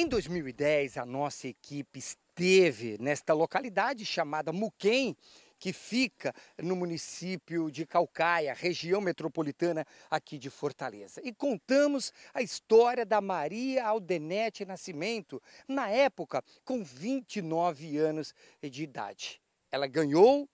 Em 2010, a nossa equipe esteve nesta localidade chamada Muquem, que fica no município de Calcaia, região metropolitana aqui de Fortaleza. E contamos a história da Maria Aldenete Nascimento, na época com 29 anos de idade. Ela ganhou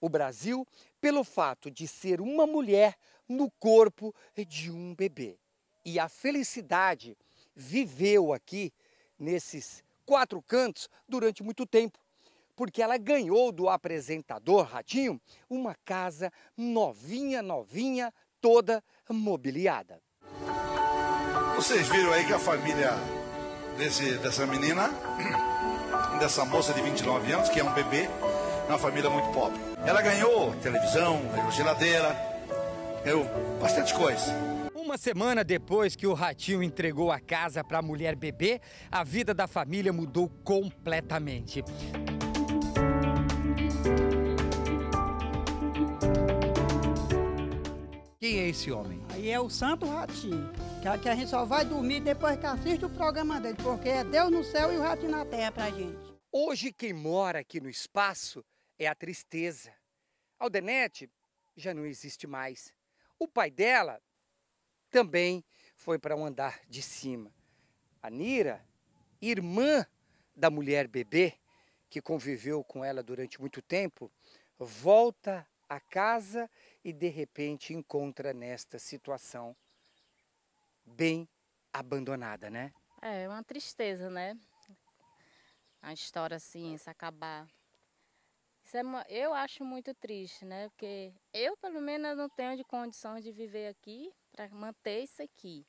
o Brasil pelo fato de ser uma mulher no corpo de um bebê. E a felicidade viveu aqui nesses quatro cantos durante muito tempo, porque ela ganhou do apresentador Ratinho uma casa novinha, novinha, toda mobiliada. Vocês viram aí que a família desse, dessa menina, dessa moça de 29 anos, que é um bebê, é uma família muito pobre. Ela ganhou televisão, ganhou geladeira, ganhou bastante coisa. Uma semana depois que o ratinho entregou a casa para a mulher bebê, a vida da família mudou completamente. Quem é esse homem? Aí é o Santo Ratinho, é que a gente só vai dormir depois que assiste o programa dele, porque é Deus no céu e o ratinho na terra para gente. Hoje quem mora aqui no espaço é a tristeza. Aldenete já não existe mais. O pai dela também foi para o um andar de cima. A Nira, irmã da mulher bebê, que conviveu com ela durante muito tempo, volta a casa e de repente encontra nesta situação bem abandonada, né? É uma tristeza, né? A história assim, se acabar. É uma, eu acho muito triste, né? Porque eu, pelo menos, não tenho de condição de viver aqui para manter isso aqui.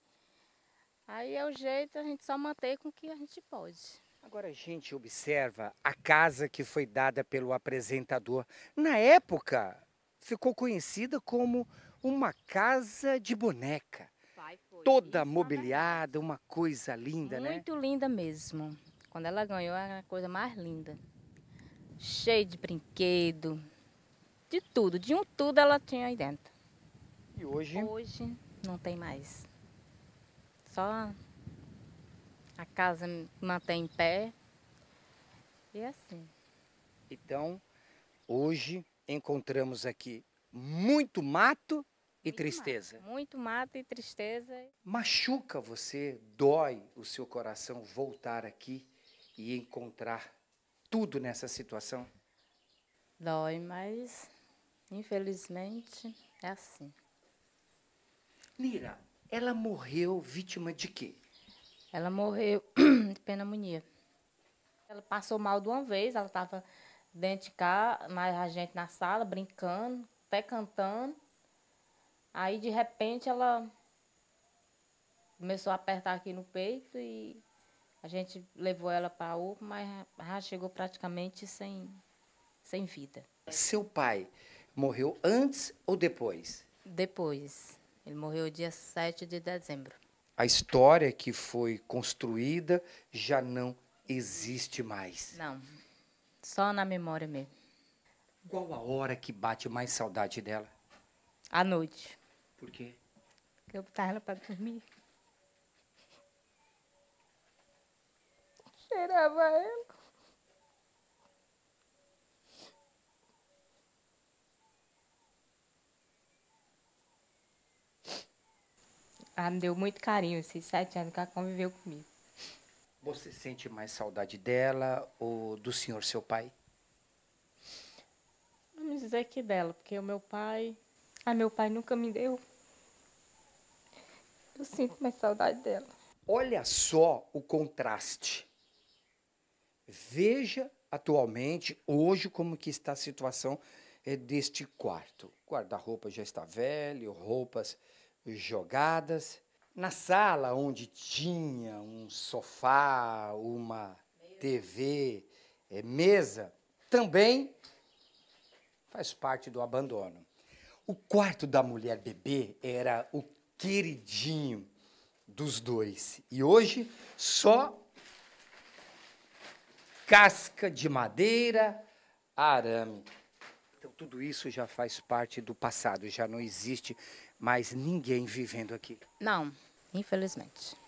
Aí é o jeito, a gente só manter com o que a gente pode. Agora a gente observa a casa que foi dada pelo apresentador. Na época, ficou conhecida como uma casa de boneca. Pai, Toda isso, é mobiliada, uma coisa linda, Muito né? Muito linda mesmo. Quando ela ganhou, era a coisa mais linda. Cheia de brinquedo, de tudo, de um tudo ela tinha aí dentro. E hoje? Hoje não tem mais. Só a casa mantém em pé e é assim. Então, hoje encontramos aqui muito mato e muito tristeza. Mato, muito mato e tristeza. Machuca você, dói o seu coração voltar aqui e encontrar tudo nessa situação? Dói, mas infelizmente é assim. Lira, ela morreu vítima de quê? Ela morreu de pneumonia. Ela passou mal de uma vez, ela estava dentro de cá, mais a gente na sala, brincando, até cantando. Aí de repente ela começou a apertar aqui no peito e a gente levou ela para a UPA, mas ela chegou praticamente sem, sem vida. Seu pai morreu antes ou depois? Depois. Ele morreu dia 7 de dezembro. A história que foi construída já não existe mais. Não. Só na memória mesmo. Qual a hora que bate mais saudade dela? À noite. Por quê? Porque eu botava ela para dormir. Cheirava ela. Ela ah, me deu muito carinho, esses sete anos que ela conviveu comigo. Você sente mais saudade dela ou do senhor, seu pai? Vamos dizer que dela, porque o meu pai. Ah, meu pai nunca me deu. Eu sinto mais saudade dela. Olha só o contraste. Veja atualmente, hoje, como que está a situação eh, deste quarto. Guarda-roupa já está velho, roupas jogadas. Na sala onde tinha um sofá, uma TV, é, eh, mesa, também faz parte do abandono. O quarto da mulher bebê era o queridinho dos dois. E hoje só casca de madeira, arame. Então tudo isso já faz parte do passado, já não existe mais ninguém vivendo aqui. Não, infelizmente.